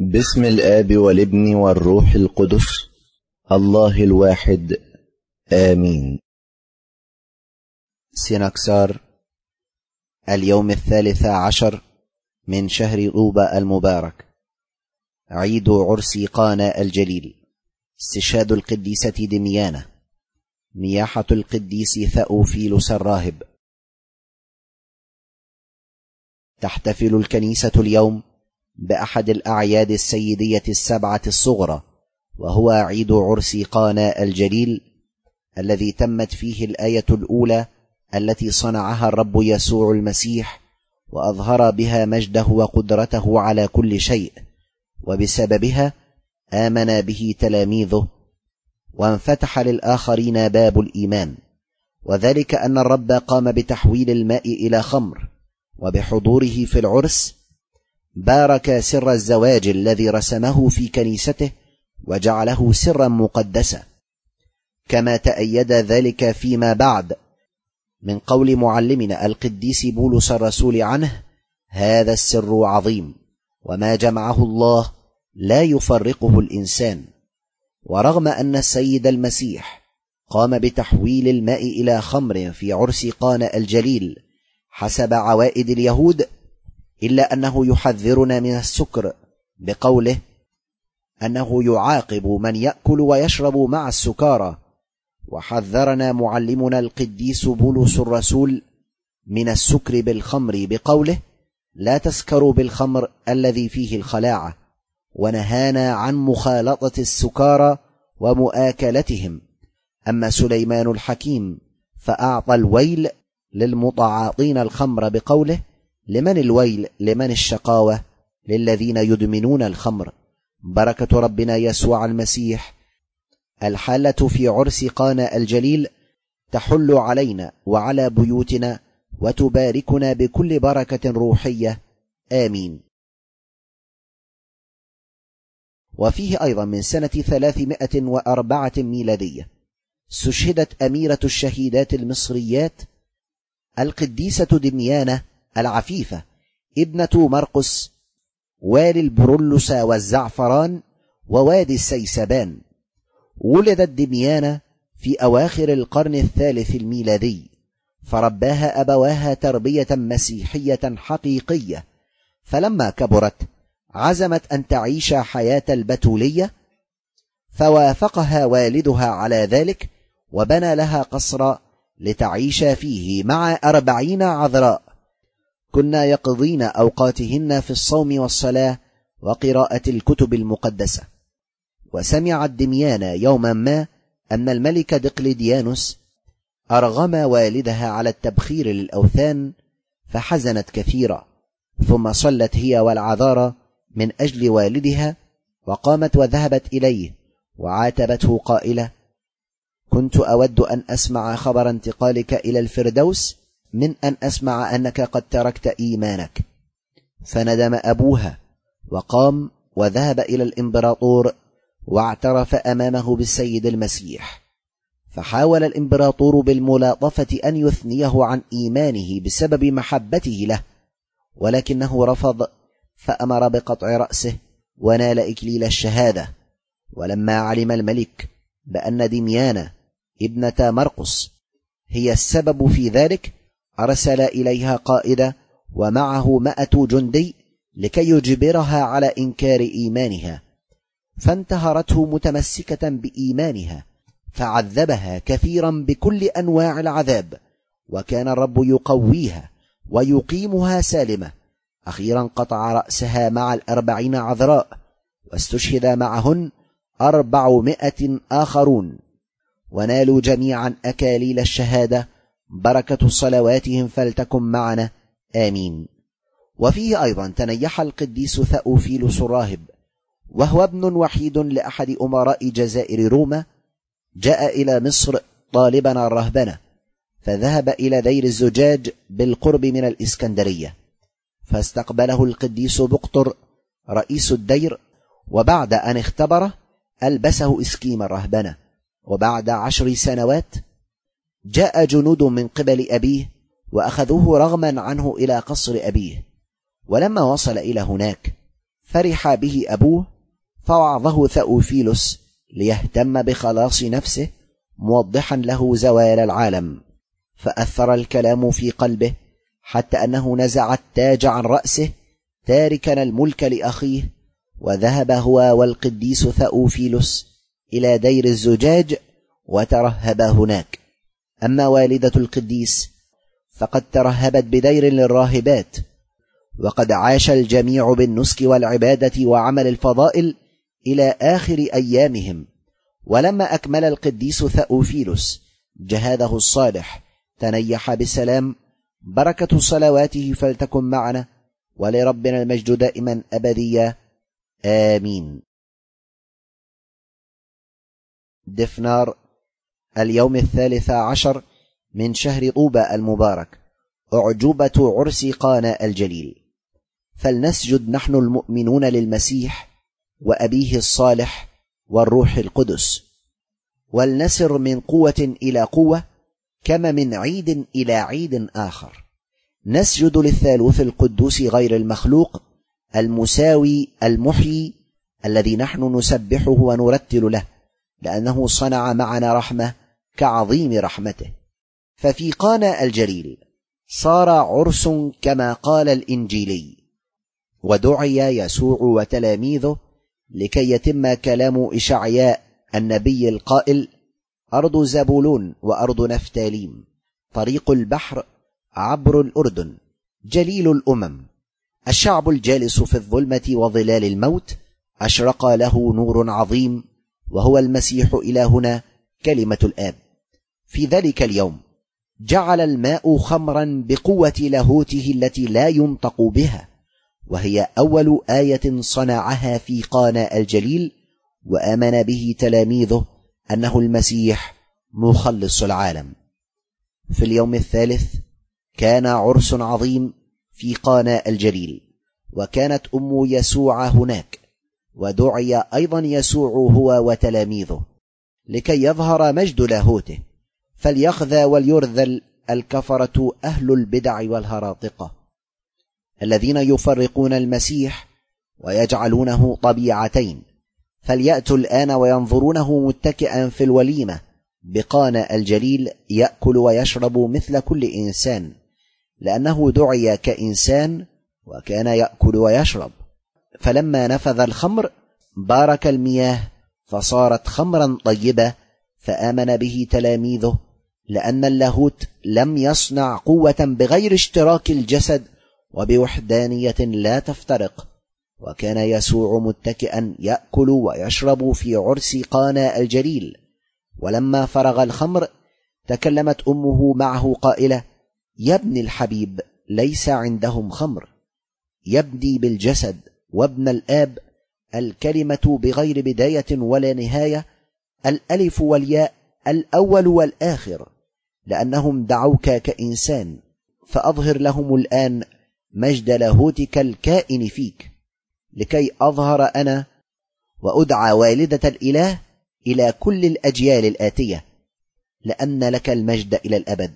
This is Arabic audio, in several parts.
بسم الآب والابن والروح القدس الله الواحد آمين سينكسار اليوم الثالث عشر من شهر طوبى المبارك عيد عرس قانا الجليل استشهاد القديسة دميانة نياحة القديس ثأوفيلوس الراهب تحتفل الكنيسة اليوم باحد الاعياد السيديه السبعه الصغرى وهو عيد عرس قانا الجليل الذي تمت فيه الايه الاولى التي صنعها الرب يسوع المسيح واظهر بها مجده وقدرته على كل شيء وبسببها امن به تلاميذه وانفتح للاخرين باب الايمان وذلك ان الرب قام بتحويل الماء الى خمر وبحضوره في العرس بارك سر الزواج الذي رسمه في كنيسته وجعله سرا مقدسا كما تأيد ذلك فيما بعد من قول معلمنا القديس بولس الرسول عنه هذا السر عظيم وما جمعه الله لا يفرقه الإنسان ورغم أن السيد المسيح قام بتحويل الماء إلى خمر في عرس قانا الجليل حسب عوائد اليهود إلا أنه يحذرنا من السكر بقوله أنه يعاقب من يأكل ويشرب مع السكارى وحذرنا معلمنا القديس بولس الرسول من السكر بالخمر بقوله لا تسكروا بالخمر الذي فيه الخلاعة ونهانا عن مخالطة السكارى ومؤاكلتهم أما سليمان الحكيم فأعطى الويل للمتعاطين الخمر بقوله لمن الويل لمن الشقاوة للذين يدمنون الخمر بركة ربنا يسوع المسيح الحالة في عرس قانا الجليل تحل علينا وعلى بيوتنا وتباركنا بكل بركة روحية آمين وفيه أيضا من سنة 304 ميلادية استشهدت أميرة الشهيدات المصريات القديسة دميانة العفيفة ابنة مرقس والي البرلس والزعفران ووادي السيسبان ولدت دميانة في أواخر القرن الثالث الميلادي فرباها أبواها تربية مسيحية حقيقية فلما كبرت عزمت أن تعيش حياة البتولية فوافقها والدها على ذلك وبنى لها قصر لتعيش فيه مع أربعين عذراء كنا يقضين اوقاتهن في الصوم والصلاه وقراءه الكتب المقدسه وسمع الدميان يوما ما ان الملك دقلديانوس ارغم والدها على التبخير للاوثان فحزنت كثيرا ثم صلت هي والعذارى من اجل والدها وقامت وذهبت اليه وعاتبته قائله كنت اود ان اسمع خبر انتقالك الى الفردوس من أن أسمع أنك قد تركت إيمانك فندم أبوها وقام وذهب إلى الإمبراطور واعترف أمامه بالسيد المسيح فحاول الإمبراطور بالملاطفة أن يثنيه عن إيمانه بسبب محبته له ولكنه رفض فأمر بقطع رأسه ونال إكليل الشهادة ولما علم الملك بأن دميانة ابنة مرقس هي السبب في ذلك أرسل إليها قائدا ومعه مائة جندي لكي يجبرها على إنكار إيمانها فانتهرته متمسكة بإيمانها فعذبها كثيرا بكل أنواع العذاب وكان الرب يقويها ويقيمها سالمة أخيرا قطع رأسها مع الأربعين عذراء واستشهد معهن أربعمائة آخرون ونالوا جميعا أكاليل الشهادة بركة صلواتهم فلتكن معنا آمين وفيه أيضا تنيح القديس ثأوفيلوس الراهب وهو ابن وحيد لأحد أمراء جزائر روما جاء إلى مصر طالبا الرهبنة فذهب إلى دير الزجاج بالقرب من الإسكندرية فاستقبله القديس بقطر رئيس الدير وبعد أن اختبره ألبسه إسكيم الرهبنة وبعد عشر سنوات جاء جنود من قبل أبيه وأخذوه رغما عنه إلى قصر أبيه ولما وصل إلى هناك فرح به أبوه فوعظه ثأوفيلوس ليهتم بخلاص نفسه موضحا له زوال العالم فأثر الكلام في قلبه حتى أنه نزع التاج عن رأسه تاركا الملك لأخيه وذهب هو والقديس ثأوفيلوس إلى دير الزجاج وترهبا هناك أما والدة القديس فقد ترهبت بدير للراهبات وقد عاش الجميع بالنسك والعبادة وعمل الفضائل إلى آخر أيامهم ولما أكمل القديس ثأوفيلوس جهاده الصالح تنيح بسلام بركة صلواته فلتكن معنا ولربنا المجد دائما أبديا آمين دفنار اليوم الثالث عشر من شهر طوبى المبارك أعجوبة عرس قانا الجليل فلنسجد نحن المؤمنون للمسيح وأبيه الصالح والروح القدس ولنسر من قوة إلى قوة كما من عيد إلى عيد آخر نسجد للثالوث القدوس غير المخلوق المساوي المحيي الذي نحن نسبحه ونرتل له لأنه صنع معنا رحمة كعظيم رحمته ففي قانا الجليل صار عرس كما قال الانجيلي ودعي يسوع وتلاميذه لكي يتم كلام اشعياء النبي القائل ارض زبولون وارض نفتاليم طريق البحر عبر الاردن جليل الامم الشعب الجالس في الظلمه وظلال الموت اشرق له نور عظيم وهو المسيح الهنا كلمه الاب في ذلك اليوم جعل الماء خمرا بقوة لاهوته التي لا ينطق بها وهي أول آية صنعها في قانا الجليل وآمن به تلاميذه أنه المسيح مخلص العالم في اليوم الثالث كان عرس عظيم في قانا الجليل وكانت أم يسوع هناك ودعي أيضا يسوع هو وتلاميذه لكي يظهر مجد لاهوته فليخذى وليرذل الكفرة أهل البدع والهراطقة الذين يفرقون المسيح ويجعلونه طبيعتين فليأتوا الآن وينظرونه متكئا في الوليمة بقانا الجليل يأكل ويشرب مثل كل إنسان لأنه دعي كإنسان وكان يأكل ويشرب فلما نفذ الخمر بارك المياه فصارت خمرا طيبة فآمن به تلاميذه لأن اللاهوت لم يصنع قوة بغير اشتراك الجسد وبوحدانية لا تفترق وكان يسوع متكئا يأكل ويشرب في عرس قانا الجليل ولما فرغ الخمر تكلمت أمه معه قائلة يا ابن الحبيب ليس عندهم خمر يبدي بالجسد وابن الآب الكلمة بغير بداية ولا نهاية الألف والياء الأول والآخر لأنهم دعوك كإنسان فأظهر لهم الآن مجد لاهوتك الكائن فيك لكي أظهر أنا وأدعى والدة الإله إلى كل الأجيال الآتية لأن لك المجد إلى الأبد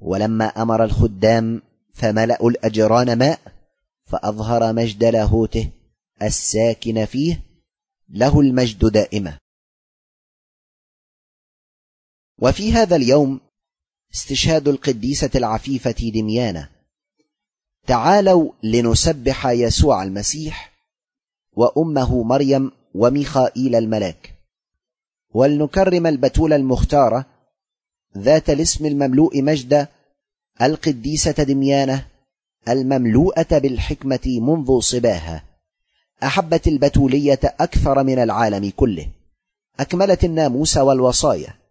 ولما أمر الخدام فملأوا الأجران ماء فأظهر مجد لاهوته الساكن فيه له المجد دائما وفي هذا اليوم استشهاد القديسة العفيفة دميانة تعالوا لنسبح يسوع المسيح وأمه مريم وميخائيل الملاك ولنكرم البتولة المختارة ذات الاسم المملوء مجد القديسة دميانة المملوءة بالحكمة منذ صباها أحبت البتولية أكثر من العالم كله أكملت الناموس والوصايا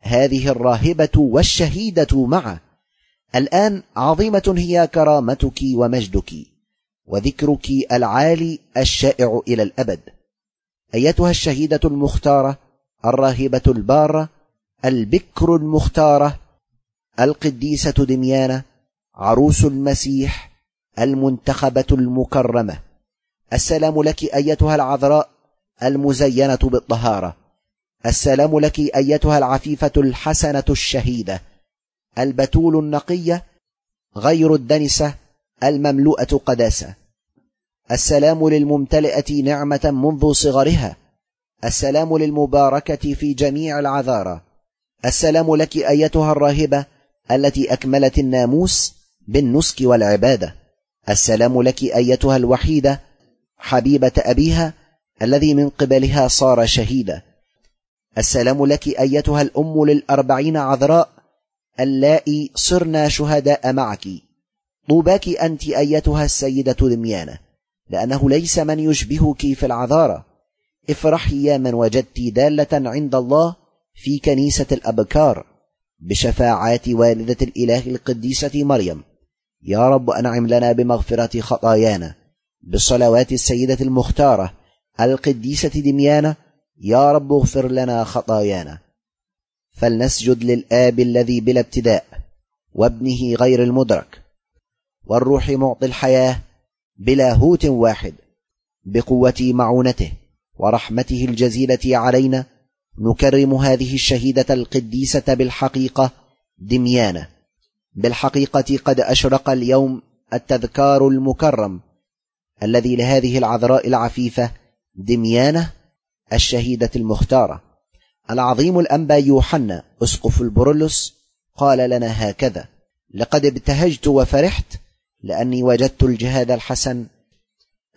هذه الراهبه والشهيده معه الان عظيمه هي كرامتك ومجدك وذكرك العالي الشائع الى الابد ايتها الشهيده المختاره الراهبه الباره البكر المختاره القديسه دميانه عروس المسيح المنتخبه المكرمه السلام لك ايتها العذراء المزينه بالطهاره السلام لك أيتها العفيفة الحسنة الشهيدة البتول النقية غير الدنسة المملوءة قداسة السلام للممتلئة نعمة منذ صغرها السلام للمباركة في جميع العذارى السلام لك أيتها الراهبة التي أكملت الناموس بالنسك والعبادة السلام لك أيتها الوحيدة حبيبة أبيها الذي من قبلها صار شهيدا السلام لك أيتها الأم للأربعين عذراء اللائي صرنا شهداء معك طوباك أنت أيتها السيدة دميانة لأنه ليس من يشبهك في العذارة افرحي يا من وجدت دالة عند الله في كنيسة الأبكار بشفاعات والدة الإله القديسة مريم يا رب أنعم لنا بمغفرة خطايانا بصلوات السيدة المختارة القديسة دميانة يا رب اغفر لنا خطايانا فلنسجد للآب الذي بلا ابتداء وابنه غير المدرك والروح معطي الحياة بلا هوت واحد بقوة معونته ورحمته الجزيلة علينا نكرم هذه الشهيدة القديسة بالحقيقة دميانة بالحقيقة قد أشرق اليوم التذكار المكرم الذي لهذه العذراء العفيفة دميانه الشهيدة المختارة العظيم الأنبا يوحنا أسقف البرولس قال لنا هكذا لقد ابتهجت وفرحت لأني وجدت الجهاد الحسن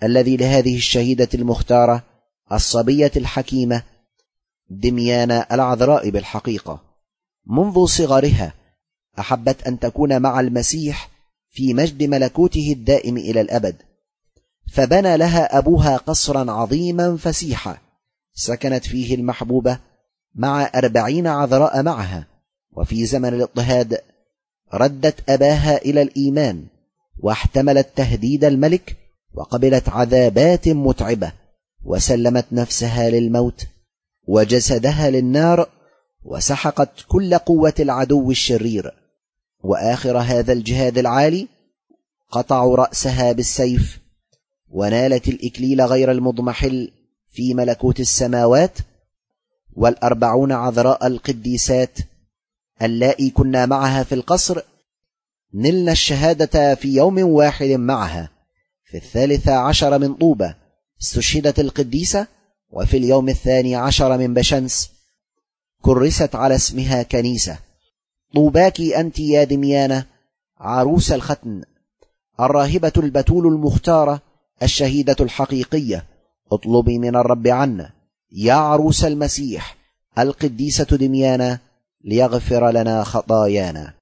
الذي لهذه الشهيدة المختارة الصبية الحكيمة دميانا العذراء بالحقيقة منذ صغرها أحبت أن تكون مع المسيح في مجد ملكوته الدائم إلى الأبد فبنى لها أبوها قصرا عظيما فسيحا سكنت فيه المحبوبة مع أربعين عذراء معها وفي زمن الاضطهاد ردت أباها إلى الإيمان واحتملت تهديد الملك وقبلت عذابات متعبة وسلمت نفسها للموت وجسدها للنار وسحقت كل قوة العدو الشرير وآخر هذا الجهاد العالي قطعوا رأسها بالسيف ونالت الإكليل غير المضمحل في ملكوت السماوات والأربعون عذراء القديسات اللائي كنا معها في القصر نلنا الشهادة في يوم واحد معها في الثالث عشر من طوبة استشهدت القديسة وفي اليوم الثاني عشر من بشنس كرست على اسمها كنيسة طوباك أنت يا دميانة عروس الختن الراهبة البتول المختارة الشهيدة الحقيقية اطلبي من الرب عنا يا عروس المسيح القديسة دميانة ليغفر لنا خطايانا